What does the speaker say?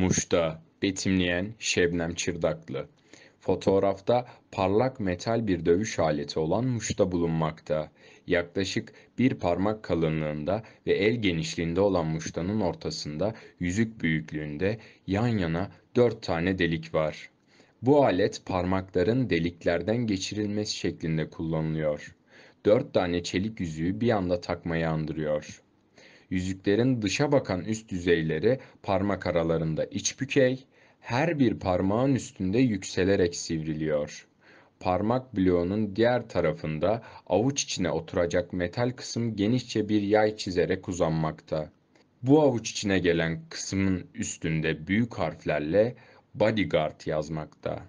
Muş'ta betimleyen Şebnem Çırdaklı. Fotoğrafta parlak metal bir dövüş aleti olan muşta bulunmakta. Yaklaşık bir parmak kalınlığında ve el genişliğinde olan muştanın ortasında yüzük büyüklüğünde yan yana dört tane delik var. Bu alet parmakların deliklerden geçirilmesi şeklinde kullanılıyor. Dört tane çelik yüzüğü bir anda takmaya andırıyor. Yüzüklerin dışa bakan üst düzeyleri parmak aralarında iç bükey, her bir parmağın üstünde yükselerek sivriliyor. Parmak bloğunun diğer tarafında avuç içine oturacak metal kısım genişçe bir yay çizerek uzanmakta. Bu avuç içine gelen kısmın üstünde büyük harflerle bodyguard yazmakta.